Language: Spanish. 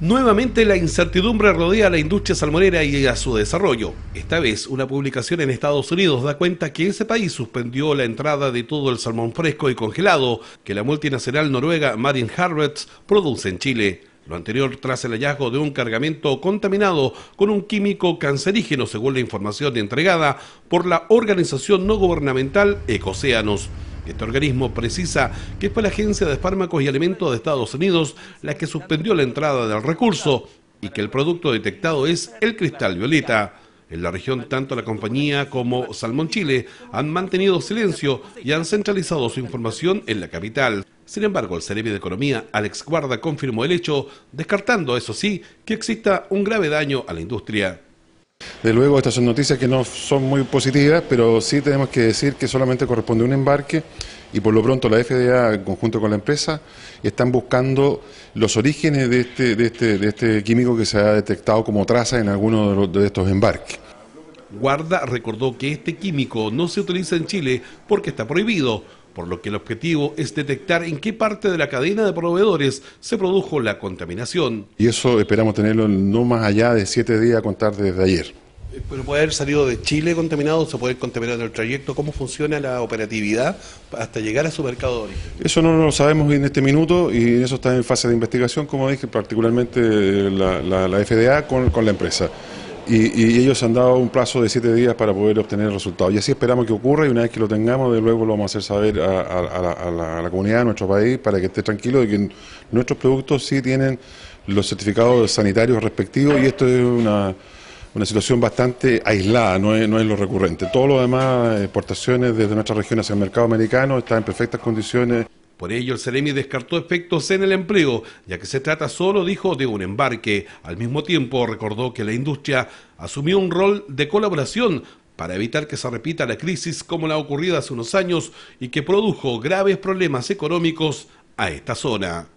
Nuevamente la incertidumbre rodea a la industria salmonera y a su desarrollo. Esta vez, una publicación en Estados Unidos da cuenta que ese país suspendió la entrada de todo el salmón fresco y congelado que la multinacional noruega Marine Harvest produce en Chile. Lo anterior tras el hallazgo de un cargamento contaminado con un químico cancerígeno, según la información entregada por la organización no gubernamental Ecoceanos. Este organismo precisa que fue la Agencia de Fármacos y Alimentos de Estados Unidos la que suspendió la entrada del recurso y que el producto detectado es el cristal violeta. En la región, tanto la compañía como Salmón Chile han mantenido silencio y han centralizado su información en la capital. Sin embargo, el cerebro de Economía, Alex Guarda, confirmó el hecho, descartando, eso sí, que exista un grave daño a la industria. De luego, estas son noticias que no son muy positivas, pero sí tenemos que decir que solamente corresponde un embarque y por lo pronto la FDA, en conjunto con la empresa, están buscando los orígenes este, este, de este, químico que se ha detectado como traza en alguno de estos embarques. Guarda recordó que este químico no se utiliza en Chile porque está prohibido, por lo que el objetivo es detectar en qué parte de la cadena de proveedores se produjo la contaminación. Y eso esperamos tenerlo no más allá de siete días a contar desde ayer. Pero puede haber salido de Chile contaminado, se puede haber contaminado en el trayecto. ¿Cómo funciona la operatividad hasta llegar a su mercado Eso no lo sabemos en este minuto y eso está en fase de investigación, como dije, particularmente la, FDA con, la empresa. Y, y, ellos han dado un plazo de siete días para poder obtener el resultado. Y así esperamos que ocurra y una vez que lo tengamos, de luego lo vamos a hacer saber a, la comunidad de nuestro país para que esté tranquilo de que nuestros productos sí tienen los certificados sanitarios respectivos y esto es una una situación bastante aislada, no es, lo recurrente. Todo lo demás, exportaciones desde nuestra región hacia el mercado americano, están en perfectas condiciones. Por ello, el Ceremi descartó efectos en el empleo, ya que se trata solo, dijo, de un embarque. Al mismo tiempo, recordó que la industria asumió un rol de colaboración para evitar que se repita la crisis como la ocurrida hace unos años y que produjo graves problemas económicos a esta zona.